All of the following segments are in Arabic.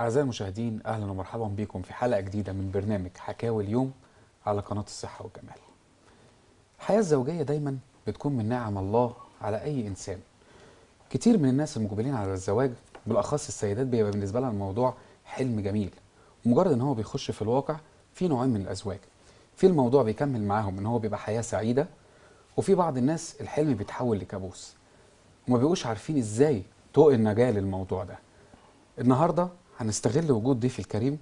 أعزائي المشاهدين أهلا ومرحبا بكم في حلقة جديدة من برنامج حكاوي اليوم على قناة الصحة والجمال الحياة الزوجية دايما بتكون من نعم الله على أي إنسان كتير من الناس المقبلين على الزواج بالأخص السيدات بيبقى بالنسبة لها الموضوع حلم جميل مجرد إن هو بيخش في الواقع في نوعين من الأزواج في الموضوع بيكمل معاهم إن هو بيبقى حياة سعيدة وفي بعض الناس الحلم بيتحول لكابوس وما بيبقوش عارفين إزاي طوق النجاة للموضوع ده النهارده هنستغل وجود ضيفي الكريم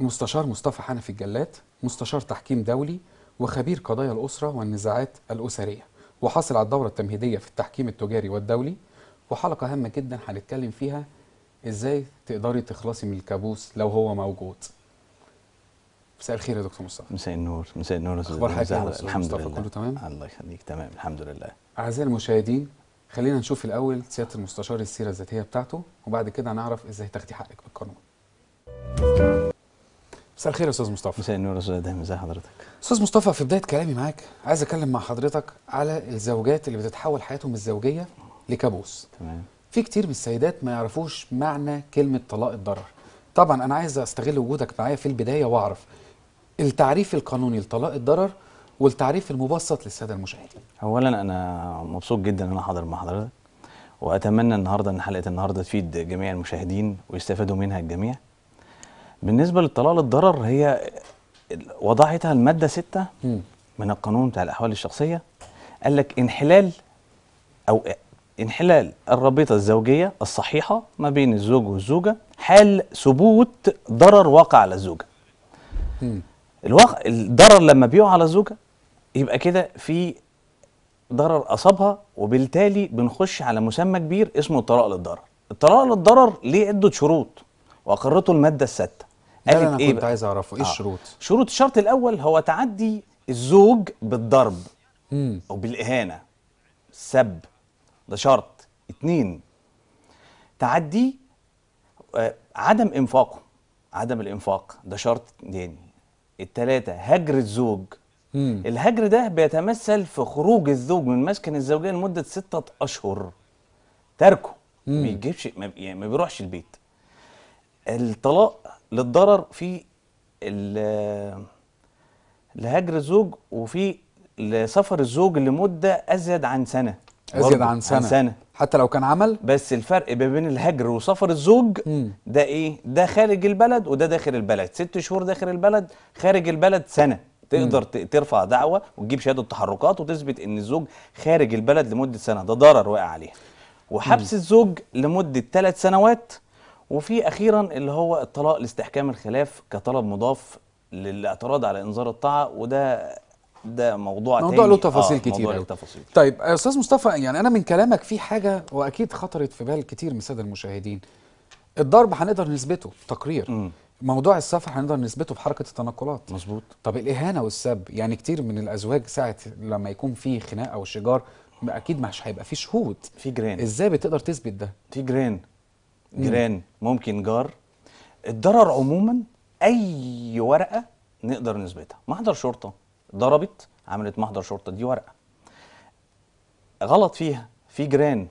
المستشار مصطفى حنفي الجلات مستشار تحكيم دولي وخبير قضايا الأسرة والنزاعات الأسرية وحاصل على الدورة التمهيدية في التحكيم التجاري والدولي وحلقة هامة جدا هنتكلم فيها ازاي تقدري تخلصي من الكابوس لو هو موجود مساء الخير يا دكتور مصطفى مساء النور مساء النور اخبار حضرتك الحمد مصطفى لله كله تمام الله يخليك تمام الحمد لله اعزائي المشاهدين خلينا نشوف الاول سياده المستشار السيره الذاتيه بتاعته وبعد كده هنعرف ازاي تاخدي حقك بالقانون مساء الخير يا استاذ مصطفى مساء النور يا استاذ ازي حضرتك استاذ مصطفى في بدايه كلامي معاك عايز اتكلم مع حضرتك على الزوجات اللي بتتحول حياتهم الزوجيه لكابوس تمام في كتير من السيدات ما يعرفوش معنى كلمه طلاق الضرر طبعا انا عايز استغل وجودك معايا في البدايه واعرف التعريف القانوني لطلاق الضرر والتعريف المبسط للساده المشاهدين. اولا انا مبسوط جدا ان انا حاضر مع حضرتك واتمنى النهارده ان حلقه النهارده تفيد جميع المشاهدين ويستفادوا منها الجميع. بالنسبه للطلاق للضرر هي وضعتها الماده 6 من القانون بتاع الاحوال الشخصيه قال لك انحلال او انحلال الرابطه الزوجيه الصحيحه ما بين الزوج والزوجه حال ثبوت ضرر واقع على الزوجه. الواقع الضرر لما بيقع على الزوجه يبقى كده في ضرر اصابها وبالتالي بنخش على مسمى كبير اسمه الطلاق للضرر الطلاق للضرر ليه عده شروط واقرته الماده السادسه قالت انا إيه كنت بقى؟ عايز اعرفه ايه آه. الشروط شروط الشرط الاول هو تعدي الزوج بالضرب مم. او بالاهانه سب ده شرط اتنين تعدي آه عدم انفاقه عدم الانفاق ده شرط تاني التلاته هجر الزوج مم. الهجر ده بيتمثل في خروج الزوج من مسكن الزوجيه لمده ستة اشهر تركه ما بيجيبش يعني ما, بيروحش البيت الطلاق للضرر في لهجر الزوج وفي لسفر الزوج لمده ازيد عن سنه ازيد عن سنه, عن سنة. حتى لو كان عمل بس الفرق ما بين الهجر وسفر الزوج مم. ده ايه ده خارج البلد وده داخل البلد ست شهور داخل البلد خارج البلد سنه تقدر ترفع دعوه وتجيب شهاده تحركات وتثبت ان الزوج خارج البلد لمده سنه ده ضرر واقع عليها وحبس الزوج لمده ثلاث سنوات وفي اخيرا اللي هو الطلاق لاستحكام الخلاف كطلب مضاف للاعتراض على انذار الطاعه وده ده موضوع, موضوع تاني له آه، تفاصيل آه كتير موضوع له تفاصيل طيب يا استاذ مصطفى يعني انا من كلامك في حاجه واكيد خطرت في بال كتير من الساده المشاهدين الضرب هنقدر نثبته تقرير مم. موضوع السفر هنقدر نثبته بحركه التنقلات مظبوط طب الاهانه والسب يعني كتير من الازواج ساعه لما يكون في خناق او شجار اكيد مش هيبقى في شهود في جيران ازاي بتقدر تثبت ده في جيران جيران ممكن جار الضرر عموما اي ورقه نقدر نثبتها محضر شرطه ضربت عملت محضر شرطه دي ورقه غلط فيها في جيران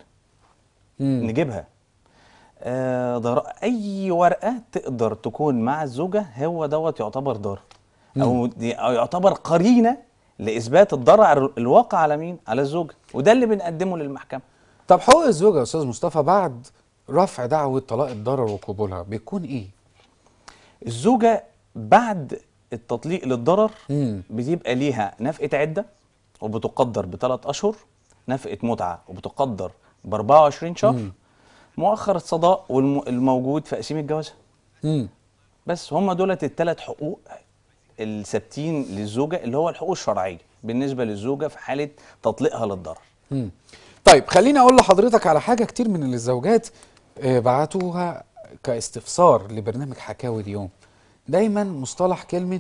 نجيبها آه، ضرائب اي ورقه تقدر تكون مع الزوجه هو دوت يعتبر ضرر او يعتبر قرينه لاثبات الضرر الواقع على مين على الزوجه وده اللي بنقدمه للمحكمه طب حقوق الزوجه يا استاذ مصطفى بعد رفع دعوه طلاق الضرر وقبولها بيكون ايه الزوجه بعد التطليق للضرر مم. بيبقى ليها نفقه عده وبتقدر بثلاث اشهر نفقه متعه وبتقدر ب 24 شهر مم. مؤخر الصداء والموجود في قسيم الجوازه بس هم دولت الثلاث حقوق الثابتين للزوجه اللي هو الحقوق الشرعيه بالنسبه للزوجه في حاله تطليقها للضرر امم طيب خليني اقول لحضرتك على حاجه كتير من الزوجات آه، بعتوها كاستفسار لبرنامج حكاوي اليوم دايما مصطلح كلمه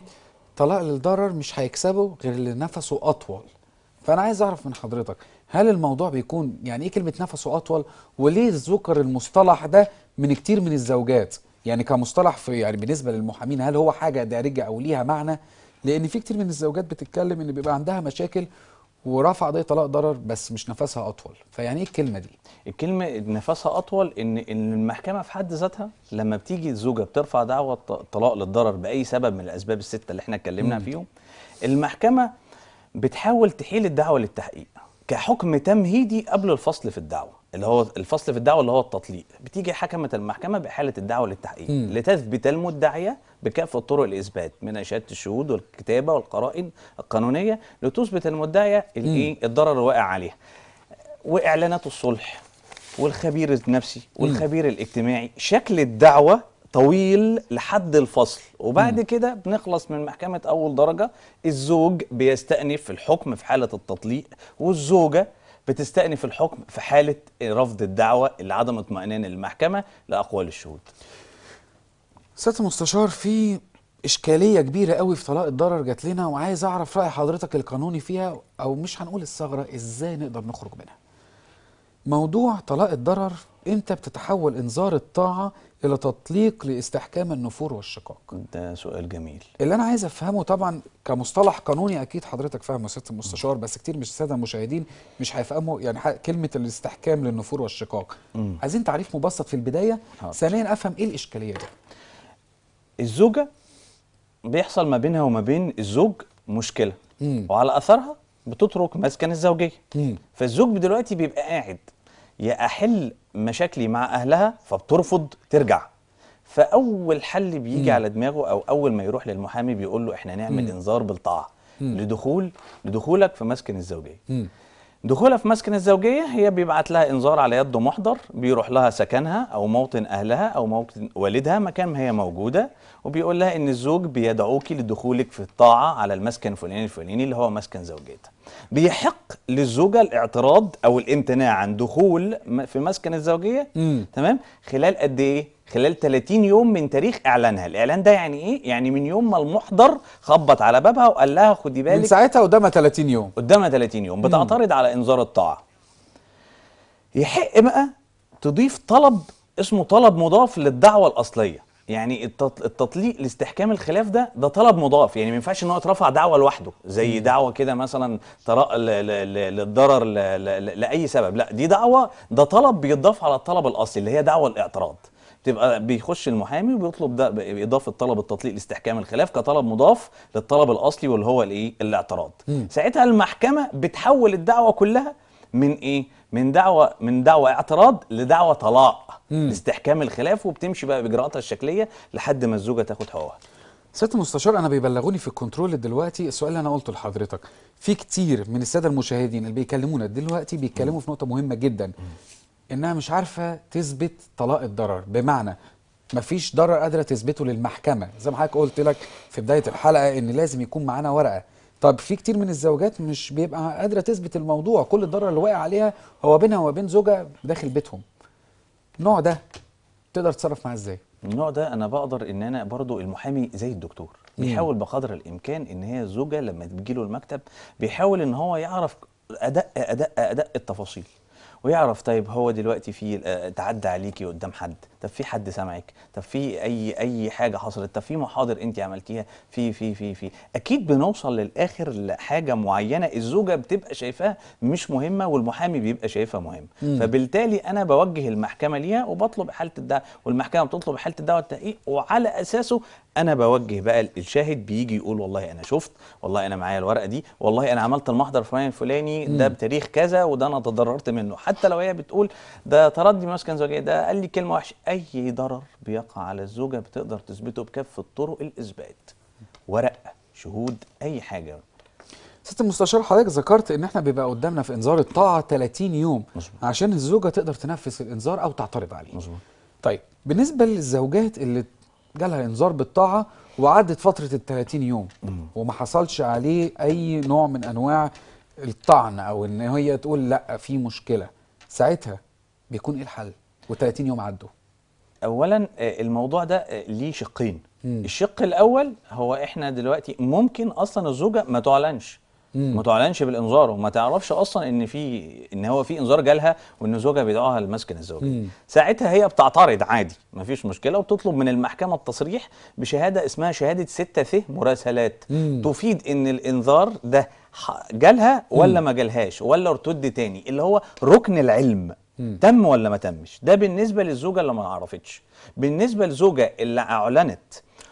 طلاق للضرر مش هيكسبه غير اللي نفسه اطول فانا عايز اعرف من حضرتك هل الموضوع بيكون يعني ايه كلمه نفسه اطول وليه ذكر المصطلح ده من كتير من الزوجات يعني كمصطلح في يعني بالنسبه للمحامين هل هو حاجه دارجه او ليها معنى لان في كتير من الزوجات بتتكلم ان بيبقى عندها مشاكل ورفع قضيه طلاق ضرر بس مش نفسها اطول فيعني ايه الكلمه دي الكلمه نفسها اطول ان ان المحكمه في حد ذاتها لما بتيجي الزوجه بترفع دعوه طلاق للضرر باي سبب من الاسباب السته اللي احنا اتكلمنا فيهم المحكمه بتحاول تحيل الدعوه للتحقيق كحكم تمهيدي قبل الفصل في الدعوه اللي هو الفصل في الدعوه اللي هو التطليق بتيجي حكمت المحكمه بحالة الدعوه للتحقيق م. لتثبت المدعيه بكافه طرق الاثبات من شهادة الشهود والكتابه والقرائن القانونيه لتثبت المدعيه الايه الضرر الواقع عليها واعلانات الصلح والخبير النفسي والخبير الاجتماعي شكل الدعوه طويل لحد الفصل وبعد كده بنخلص من محكمة أول درجة الزوج بيستأنف الحكم في حالة التطليق والزوجة بتستأنف الحكم في حالة رفض الدعوة لعدم اطمئنان المحكمة لأقوال الشهود سيادة المستشار في إشكالية كبيرة قوي في طلاق الضرر جات لنا وعايز أعرف رأي حضرتك القانوني فيها أو مش هنقول الثغرة إزاي نقدر نخرج منها موضوع طلاق الضرر امتى بتتحول انذار الطاعه الى تطليق لاستحكام النفور والشقاق ده سؤال جميل اللي انا عايز افهمه طبعا كمصطلح قانوني اكيد حضرتك فاهمه سياده المستشار بس كتير مش الساده المشاهدين مش هيفهموا يعني كلمه الاستحكام للنفور والشقاق مم. عايزين تعريف مبسط في البدايه ثانيا افهم ايه الاشكاليه دي الزوجه بيحصل ما بينها وما بين الزوج مشكله مم. وعلى اثرها بتترك مسكن الزوجيه مم. فالزوج دلوقتي بيبقى قاعد يا احل مشاكلي مع اهلها فبترفض ترجع فاول حل بيجي مم. على دماغه او اول ما يروح للمحامي بيقول له احنا نعمل انذار بالطاعه لدخول لدخولك في مسكن الزوجيه مم. دخولها في مسكن الزوجية هي بيبعت لها إنذار على يد محضر بيروح لها سكنها أو موطن أهلها أو موطن والدها مكان ما هي موجودة وبيقول لها إن الزوج بيدعوكي لدخولك في الطاعة على المسكن الفلاني الفلاني اللي هو مسكن زوجتها. بيحق للزوجة الاعتراض أو الامتناع عن دخول في مسكن الزوجية م. تمام خلال قد إيه؟ خلال 30 يوم من تاريخ اعلانها الاعلان ده يعني ايه يعني من يوم ما المحضر خبط على بابها وقال لها خدي بالك من ساعتها قدامها 30 يوم قدامها 30 يوم بتعترض على انذار الطاعه يحق بقى تضيف طلب اسمه طلب مضاف للدعوه الاصليه يعني التطليق لاستحكام الخلاف ده ده طلب مضاف يعني ما ينفعش ان هو يترفع دعوه لوحده زي دعوه كده مثلا ترى للضرر لاي سبب لا دي دعوه ده طلب بيتضاف على الطلب الاصلي اللي هي دعوه الاعتراض تبقى بيخش المحامي وبيطلب ده باضافه طلب التطليق لاستحكام الخلاف كطلب مضاف للطلب الاصلي واللي هو الايه الاعتراض م. ساعتها المحكمه بتحول الدعوه كلها من ايه من دعوه من دعوه اعتراض لدعوه طلاق م. لاستحكام الخلاف وبتمشي بقى باجراءاتها الشكليه لحد ما الزوجه تاخد حقوقها سياده المستشار انا بيبلغوني في الكنترول دلوقتي السؤال اللي انا قلته لحضرتك في كتير من الساده المشاهدين اللي بيكلمونا دلوقتي بيتكلموا في نقطه مهمه جدا انها مش عارفه تثبت طلاق الضرر بمعنى مفيش ضرر قادره تثبته للمحكمه زي ما حضرتك قلت لك في بدايه الحلقه ان لازم يكون معانا ورقه طب في كتير من الزوجات مش بيبقى قادره تثبت الموضوع كل الضرر اللي واقع عليها هو بينها وبين زوجها داخل بيتهم النوع ده تقدر تتصرف معاه ازاي النوع ده انا بقدر ان انا برضو المحامي زي الدكتور بيحاول بقدر الامكان ان هي الزوجه لما بتجي له المكتب بيحاول ان هو يعرف ادق ادق ادق التفاصيل ويعرف طيب هو دلوقتي في آه، تعدى عليكي قدام حد طب في حد سمعك طب في اي اي حاجه حصلت طب في محاضر انت عملتيها في في في في اكيد بنوصل للاخر لحاجه معينه الزوجه بتبقى شايفاها مش مهمه والمحامي بيبقى شايفها مهمه مم. فبالتالي انا بوجه المحكمه ليها وبطلب حاله الدعوه والمحكمه بتطلب حاله الدعوه والتحقيق وعلى اساسه انا بوجه بقى الشاهد بيجي يقول والله انا شفت والله انا معايا الورقه دي والله انا عملت المحضر الفلاني الفلاني ده بتاريخ كذا وده انا تضررت منه حتى لو هي بتقول ده تردي مسكن زوجيه ده قال لي كلمه وحشه اي ضرر بيقع على الزوجه بتقدر تثبته بكافه طرق الاثبات ورق شهود اي حاجه سياده المستشار حضرتك ذكرت ان احنا بيبقى قدامنا في انذار الطاعه 30 يوم مزبوط. عشان الزوجه تقدر تنفذ الانذار او تعترض عليه مزبوط. طيب بالنسبه للزوجات اللي جالها انذار بالطاعه وعدت فتره ال 30 يوم وما حصلش عليه اي نوع من انواع الطعن او ان هي تقول لا في مشكله ساعتها بيكون ايه الحل و30 يوم عدوا اولا آه، الموضوع ده آه، ليه شقين الشق الاول هو احنا دلوقتي ممكن اصلا الزوجه ما تعلنش ما تعلنش بالانذار وما تعرفش اصلا ان في ان هو في انذار جالها وان زوجها بيدعوها للمسكن الزوجي ساعتها هي بتعترض عادي ما فيش مشكله وبتطلب من المحكمه التصريح بشهاده اسمها شهاده ستة ث مراسلات مم. تفيد ان الانذار ده جالها ولا مم. ما جالهاش ولا ارتد تاني اللي هو ركن العلم مم. تم ولا ما تمش ده بالنسبه للزوجه اللي ما عرفتش بالنسبه للزوجه اللي اعلنت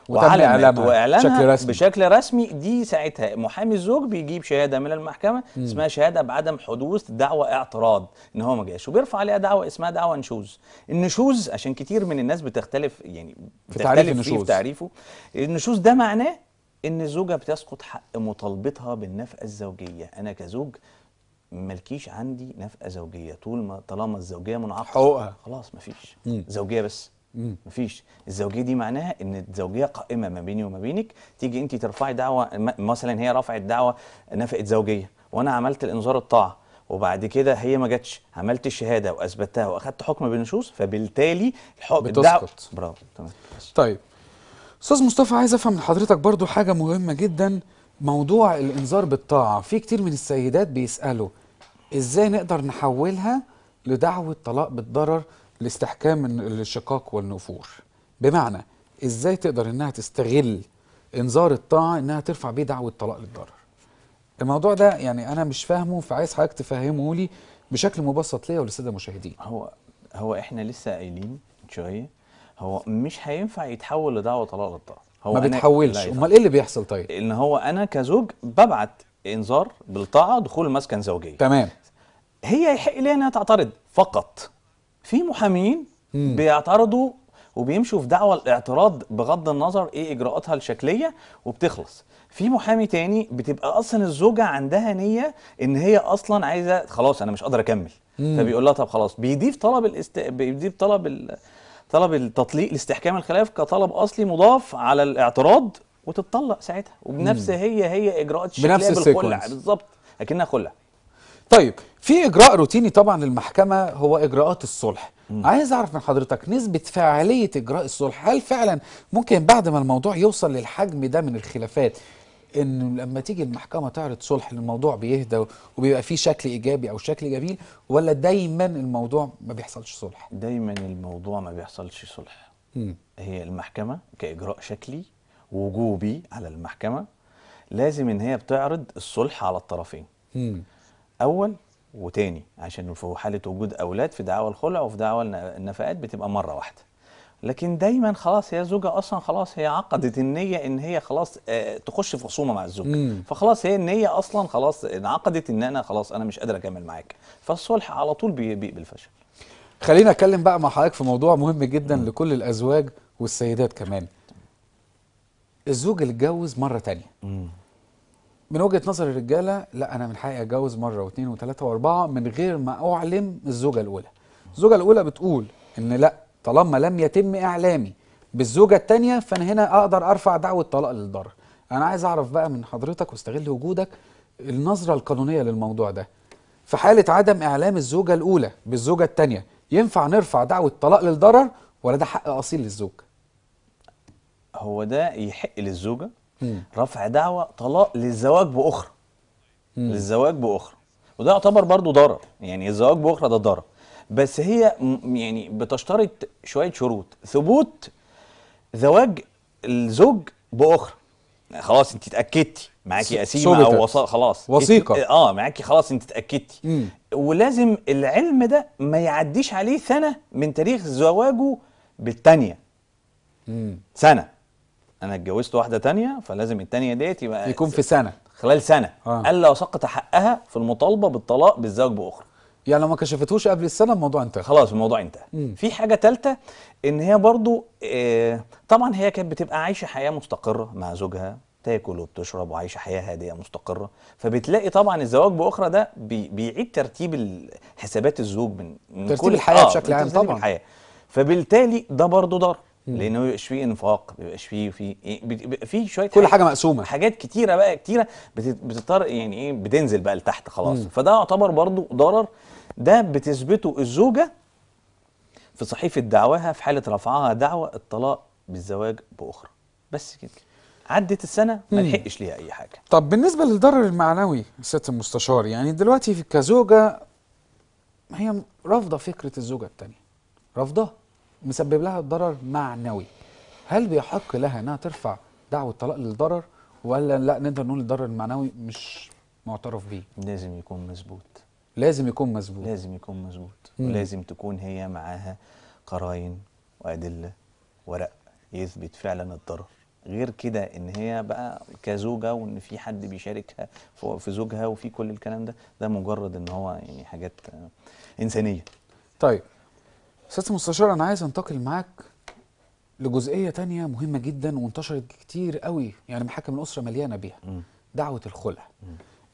وعلى إعلامها واعلانها بشكل رسمي بشكل رسمي دي ساعتها محامي الزوج بيجيب شهاده من المحكمه م. اسمها شهاده بعدم حدوث دعوه اعتراض ان هو ما جاش وبيرفع عليها دعوه اسمها دعوه نشوز النشوز عشان كتير من الناس بتختلف يعني بتختلف في تعريف النشوز في تعريفه النشوز ده معناه ان الزوجه بتسقط حق مطالبتها بالنفقه الزوجيه انا كزوج مالكيش عندي نفقه زوجيه طول ما طالما الزوجيه منعقده حقوقها خلاص مفيش زوجيه بس مم. مفيش الزوجيه دي معناها ان الزوجيه قائمه ما بيني وما بينك تيجي انت ترفعي دعوه مثلا هي رفعت دعوه نفقه زوجيه وانا عملت الانذار الطاعه وبعد كده هي ما جاتش عملت الشهاده واثبتها واخدت حكم بالنشوز فبالتالي الحكم بتسقط برافو تمام طيب استاذ مصطفى عايز افهم من حضرتك برضو حاجه مهمه جدا موضوع الانذار بالطاعه في كتير من السيدات بيسالوا ازاي نقدر نحولها لدعوه طلاق بالضرر لاستحكام الشقاق والنفور بمعنى ازاي تقدر انها تستغل انذار الطاعه انها ترفع بيه دعوه طلاق للضرر الموضوع ده يعني انا مش فاهمه فعايز حضرتك تفهمه لي بشكل مبسط ليا وللساده المشاهدين هو هو احنا لسه قايلين شويه هو مش هينفع يتحول لدعوه طلاق للضرر هو ما بيتحولش امال ايه اللي بيحصل طيب ان هو انا كزوج ببعت انذار بالطاعه دخول المسكن زوجيه تمام هي يحق لي انها تعترض فقط في محامين مم. بيعترضوا وبيمشوا في دعوى الاعتراض بغض النظر ايه اجراءاتها الشكليه وبتخلص في محامي تاني بتبقى اصلا الزوجه عندها نيه ان هي اصلا عايزه خلاص انا مش قادر اكمل فبيقول لها طب خلاص بيضيف طلب الاست... بيضيف طلب ال... طلب التطليق لاستحكام الخلاف كطلب اصلي مضاف على الاعتراض وتتطلق ساعتها وبنفس مم. هي هي اجراءات الشكليه بالخلع بالظبط اكنها خلع طيب في اجراء روتيني طبعا للمحكمه هو اجراءات الصلح مم. عايز اعرف من حضرتك نسبه فعاليه اجراء الصلح هل فعلا ممكن بعد ما الموضوع يوصل للحجم ده من الخلافات ان لما تيجي المحكمه تعرض صلح الموضوع بيهدى وبيبقى فيه شكل ايجابي او شكل جميل ولا دايما الموضوع ما بيحصلش صلح دايما الموضوع ما بيحصلش صلح مم. هي المحكمه كاجراء شكلي وجوبي على المحكمه لازم ان هي بتعرض الصلح على الطرفين مم. اول وتاني عشان في حاله وجود اولاد في دعاوى الخلع وفي دعاوى النفقات بتبقى مره واحده لكن دايما خلاص هي زوجة اصلا خلاص هي عقدت النيه ان هي خلاص آه، تخش في خصومه مع الزوج مم. فخلاص هي النيه اصلا خلاص انعقدت ان انا خلاص انا مش قادر اكمل معاك فالصلح على طول بيبيق بالفشل خلينا اتكلم بقى مع حضرتك في موضوع مهم جدا مم. لكل الازواج والسيدات كمان الزوج اللي اتجوز مره تانية مم. من وجهه نظر الرجاله لا انا من حقي اتجوز مره واثنين وثلاثه واربعه من غير ما اعلم الزوجه الاولى. الزوجه الاولى بتقول ان لا طالما لم يتم اعلامي بالزوجه الثانيه فانا هنا اقدر ارفع دعوه طلاق للضرر. انا عايز اعرف بقى من حضرتك واستغل وجودك النظره القانونيه للموضوع ده. في حاله عدم اعلام الزوجه الاولى بالزوجه الثانيه ينفع نرفع دعوه طلاق للضرر ولا ده حق اصيل للزوج؟ هو ده يحق للزوجه رفع دعوى طلاق للزواج باخرى مم. للزواج باخرى وده يعتبر برضو ضرر يعني الزواج باخرى ده ضرر بس هي يعني بتشترط شويه شروط ثبوت زواج الزوج باخرى يعني خلاص انت اتاكدتي معاكي قسيمه او وص... خلاص وثيقه اه معاكي خلاص انت اتاكدتي ولازم العلم ده ما يعديش عليه سنه من تاريخ زواجه بالثانيه سنه انا اتجوزت واحده تانية فلازم التانية ديت يبقى يكون في سنه خلال سنه آه. الا وسقط حقها في المطالبه بالطلاق بالزواج باخرى يعني لو ما كشفتهوش قبل السنه الموضوع انتهى خلاص الموضوع انتهى في حاجه ثالثه ان هي برضو آه طبعا هي كانت بتبقى عايشه حياه مستقره مع زوجها تاكل وبتشرب وعايشه حياه هاديه مستقره فبتلاقي طبعا الزواج باخرى ده بي بيعيد ترتيب حسابات الزوج من, من ترتيب كل الحياه آه بشكل عام طبعا الحياه فبالتالي ده برضه ضرر لانه ما بيبقاش فيه انفاق ما بيبقاش فيه في إيه، بيبقى فيه شويه كل حاجه مقسومه حاجات كتيره بقى كتيره بتضطر يعني ايه بتنزل بقى لتحت خلاص مم. فده يعتبر برضو ضرر ده بتثبته الزوجه في صحيفه دعواها في حاله رفعها دعوى الطلاق بالزواج باخرى بس كده عدت السنه ما لحقش ليها اي حاجه طب بالنسبه للضرر المعنوي ست المستشار يعني دلوقتي كزوجه هي رافضه فكره الزوجه الثانيه رافضاها مسبب لها ضرر معنوي هل بيحق لها انها ترفع دعوه طلاق للضرر ولا لا نقدر نقول الضرر المعنوي مش معترف بيه لازم يكون مظبوط لازم يكون مظبوط لازم يكون مظبوط ولازم تكون هي معاها قراين وادله ورق يثبت فعلا الضرر غير كده ان هي بقى كزوجه وان في حد بيشاركها في زوجها وفي كل الكلام ده ده مجرد ان هو يعني حاجات انسانيه طيب سيادة المستشار أنا عايز أنتقل معاك لجزئية تانية مهمة جدا وانتشرت كتير قوي يعني محاكم الأسرة مليانة بيها دعوة الخلع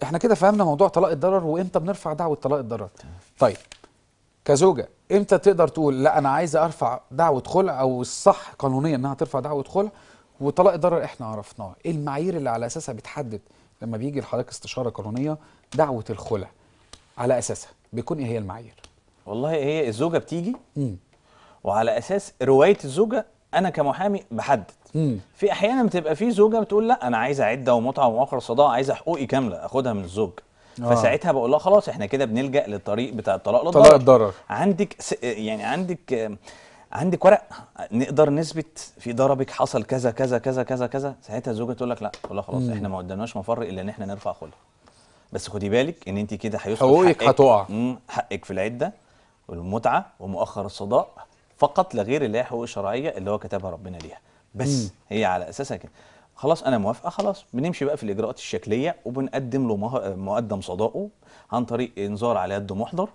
احنا كده فهمنا موضوع طلاق الضرر وامتى بنرفع دعوة طلاق الضرر طيب كزوجة امتى تقدر تقول لا أنا عايزة أرفع دعوة خلع أو الصح قانونيا إنها ترفع دعوة خلع وطلاق الضرر احنا عرفناه ايه المعايير اللي على أساسها بتحدد لما بيجي لحضرتك استشارة قانونية دعوة الخلع على أساسها بيكون إيه هي المعايير والله هي الزوجه بتيجي مم. وعلى اساس روايه الزوجه انا كمحامي بحدد مم. في احيانا بتبقى في زوجه بتقول لا انا عايزه عده ومتعه ومؤخر صداع عايزه حقوقي كامله اخدها من الزوج آه. فساعتها بقول لها خلاص احنا كده بنلجا للطريق بتاع الطلاق للضرر طلاق الضرر عندك س... يعني عندك عندك ورق نقدر نثبت في ضربك حصل كذا كذا كذا كذا كذا ساعتها الزوجه تقول لك لا تقول لها خلاص مم. احنا ما قدامناش مفر الا ان احنا نرفع خلع بس خدي بالك ان انت كده هيوصل حقوقك هتقع حقك في العده والمتعه ومؤخر الصداء فقط لا غير اللي هي حقوق شرعيه اللي هو كتبها ربنا ليها بس م. هي على اساسها كده خلاص انا موافقه خلاص بنمشي بقى في الاجراءات الشكليه وبنقدم له مقدم صداقه عن طريق انذار على يد محضر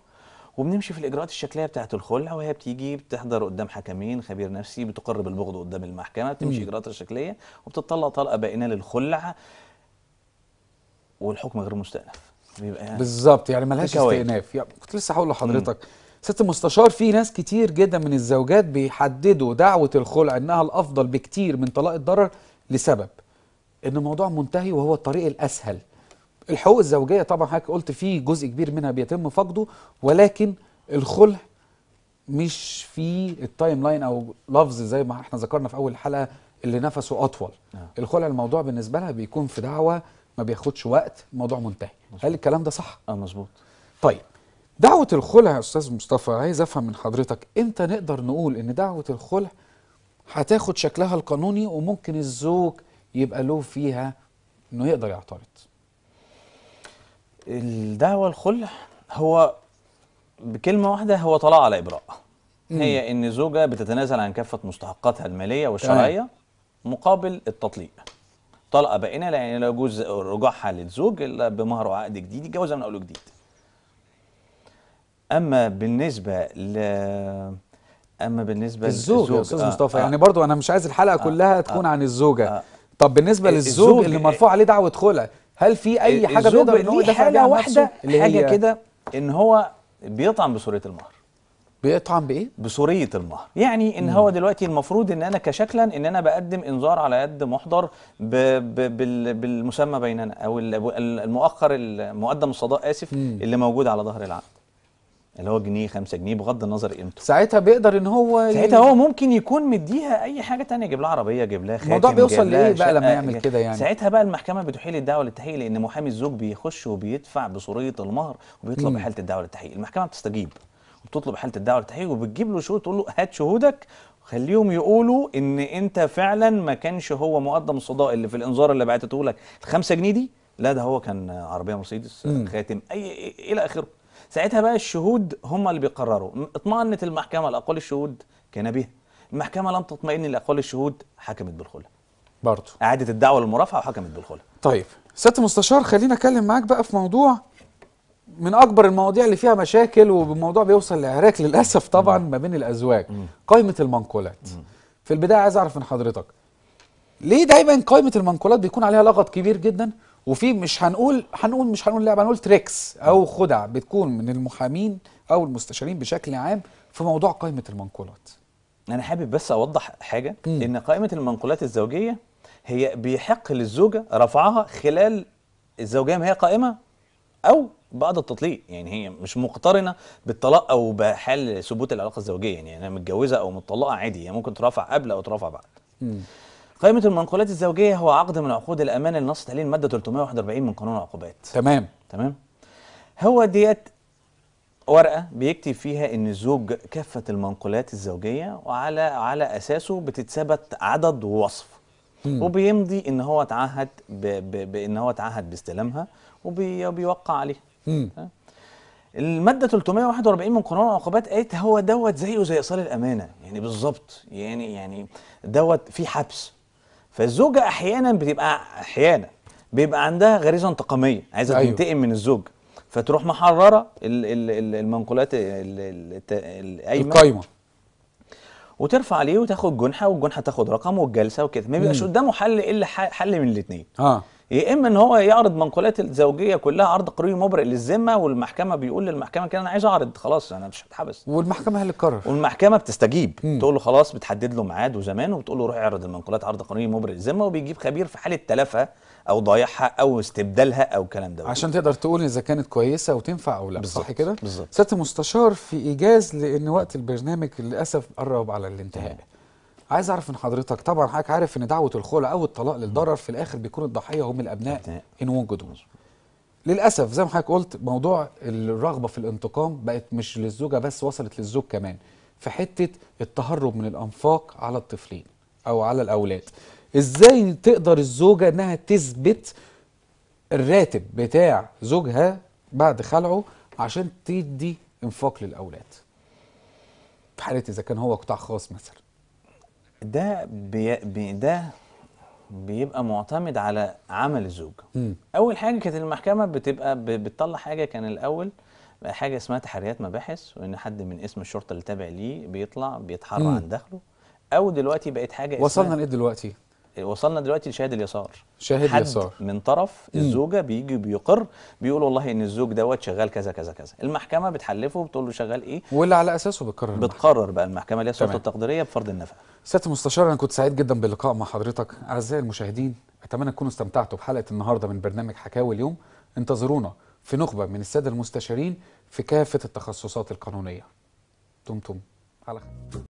وبنمشي في الاجراءات الشكليه بتاعه الخلع وهي بتيجي بتحضر قدام حكمين خبير نفسي بتقرب البغض قدام المحكمه بتمشي اجراءاتها الشكليه وبتطلق طلقه بائنه للخلع والحكم غير مستأنف بيبقى بالظبط يعني ملهاش استئناف يعني كنت لسه هقول لحضرتك مم. ست مستشار في ناس كتير جدا من الزوجات بيحددوا دعوه الخلع انها الافضل بكتير من طلاق الضرر لسبب ان الموضوع منتهي وهو الطريق الاسهل الحقوق الزوجيه طبعا حضرتك قلت في جزء كبير منها بيتم فقده ولكن الخلع مش في التايم لاين او لفظ زي ما احنا ذكرنا في اول حلقه اللي نفسه اطول نعم. الخلع الموضوع بالنسبه لها بيكون في دعوه ما بياخدش وقت الموضوع منتهي مزبوط. هل الكلام ده صح اه مظبوط طيب دعوة الخلع يا أستاذ مصطفى عايز أفهم من حضرتك إمتى نقدر نقول إن دعوة الخلع هتاخد شكلها القانوني وممكن الزوج يبقى له فيها إنه يقدر يعترض الدعوة الخلع هو بكلمة واحدة هو طلاق على إبراء هي إن زوجة بتتنازل عن كافة مستحقاتها المالية والشرعية مقابل التطليق طلقة بائنة لأن لا يجوز رجوعها للزوج إلا بمهر وعقد جديد يتجوزها من أول وجديد اما بالنسبه ل اما بالنسبه للزوج يا استاذ آه، مصطفى آه يعني برضو انا مش عايز الحلقه آه كلها آه، تكون آه عن الزوجه آه طب بالنسبه للزوج اللي مرفوع عليه دعوه خلع هل في اي حاجه بيقدر ان هو يدافع حاجه واحده اللي حاجه كده ان هو بيطعن بصوره المهر بيطعن بايه بصوريه المهر يعني ان هو دلوقتي المفروض ان انا كشكلا ان انا بقدم انذار على يد محضر بـ بـ بال بالمسمى بيننا او المؤخر المقدم الصداق اسف مم. اللي موجود على ظهر العقد اللي هو جنيه 5 جنيه بغض النظر قيمته ساعتها بيقدر ان هو ي... ساعتها هو ممكن يكون مديها اي حاجه ثانيه يجيب لها عربيه يجيب لها خاتم الموضوع بيوصل لايه بقى لما يعمل كده يعني ساعتها بقى المحكمه بتحيل الدعوه للتحقيق لان محامي الزوج بيخش وبيدفع بصوريه المهر وبيطلب حاله الدعوه للتحقيق المحكمه بتستجيب وبتطلب حاله الدعوه للتحقيق وبتجيب له شهود تقول له هات شهودك خليهم يقولوا ان انت فعلا ما كانش هو مقدم الصداء اللي في الانذار اللي بعتته لك ال 5 جنيه دي لا ده هو كان عربيه مرسيدس خاتم اي الى اخره ساعتها بقى الشهود هم اللي بيقرروا اطمأنت المحكمة لأقوال الشهود كان بها المحكمة لم تطمئن لأقوال الشهود حكمت بالخلع برضه أعادت الدعوة للمرافعة وحكمت بالخلع طيب سيادة المستشار خلينا أتكلم معاك بقى في موضوع من اكبر المواضيع اللي فيها مشاكل وبالموضوع بيوصل لعراك للاسف طبعا ما بين الازواج قائمه المنقولات في البدايه عايز اعرف من حضرتك ليه دايما قائمه المنقولات بيكون عليها لغط كبير جدا وفي مش هنقول هنقول مش هنقول لعبه هنقول تريكس او خدع بتكون من المحامين او المستشارين بشكل عام في موضوع قائمه المنقولات انا حابب بس اوضح حاجه م. ان قائمه المنقولات الزوجيه هي بيحق للزوجه رفعها خلال الزوجيه ما هي قائمه او بعد التطليق يعني هي مش مقترنه بالطلاق او بحال ثبوت العلاقه الزوجيه يعني انا متجوزه او متطلقه عادي هي يعني ممكن ترفع قبل او ترفع بعد م. قائمة المنقولات الزوجية هو عقد من عقود الأمان اللي نصت عليه المادة 341 من قانون العقوبات تمام تمام هو ديت ورقة بيكتب فيها إن الزوج كافة المنقولات الزوجية وعلى على أساسه بتتثبت عدد ووصف مم. وبيمضي إن هو تعهد ب... ب... بإن هو تعهد باستلامها وبيوقع عليها المادة 341 من قانون العقوبات قالت هو دوت زيه زي إيصال الأمانة يعني بالظبط يعني يعني دوت في حبس فالزوجه احيانا بتبقى احيانا بيبقى عندها غريزه انتقاميه عايزه أيوه. تنتقم من الزوج فتروح محرره المنقولات القايمه القايمه وترفع عليه وتاخد جنحه والجنحه تاخد رقم والجلسه وكده ما بيبقاش قدامه حل الا حل من الاثنين اه يا اما ان هو يعرض منقولات الزوجيه كلها عرض قروي مبرئ للذمه والمحكمه بيقول للمحكمه كده انا عايز اعرض خلاص انا مش هتحبس والمحكمه هي اللي تقرر والمحكمه بتستجيب تقول له خلاص بتحدد له ميعاد وزمان وبتقول له روح اعرض المنقولات عرض قروي مبرئ للذمه وبيجيب خبير في حاله تلفها او ضايعها او استبدالها او الكلام ده عشان تقدر تقول اذا كانت كويسه وتنفع او لا بالزبط. صح كده بالظبط سياده المستشار في ايجاز لان وقت البرنامج للاسف قرب على الانتهاء عايز اعرف من حضرتك طبعا حضرتك عارف ان دعوه الخلع او الطلاق للضرر في الاخر بيكون الضحيه هم الابناء ان وجدوا للاسف زي ما حضرتك قلت موضوع الرغبه في الانتقام بقت مش للزوجه بس وصلت للزوج كمان في حته التهرب من الانفاق على الطفلين او على الاولاد ازاي تقدر الزوجه انها تثبت الراتب بتاع زوجها بعد خلعه عشان تدي انفاق للاولاد في حاله اذا كان هو قطاع خاص مثلا ده بي... بي ده بيبقى معتمد على عمل الزوج م. اول حاجه كانت المحكمه بتبقى ب... بتطلع حاجه كان الاول حاجه اسمها تحريات مباحث وان حد من اسم الشرطه اللي تابع ليه بيطلع بيتحرى عن دخله او دلوقتي بقت حاجه وصلنا لايه دلوقتي وصلنا دلوقتي لشاهد اليسار شاهد حد اليسار من طرف الزوجه بيجي بيقر بيقول والله ان الزوج دوت شغال كذا كذا كذا المحكمه بتحلفه بتقول له شغال ايه واللي على اساسه بتقرر بتقرر بقى المحكمه اللي هي السلطه التقديريه بفرض النفقه سياده المستشار انا كنت سعيد جدا باللقاء مع حضرتك اعزائي المشاهدين اتمنى تكونوا استمتعتوا بحلقه النهارده من برنامج حكاوي اليوم انتظرونا في نخبه من الساده المستشارين في كافه التخصصات القانونيه دمتم على خير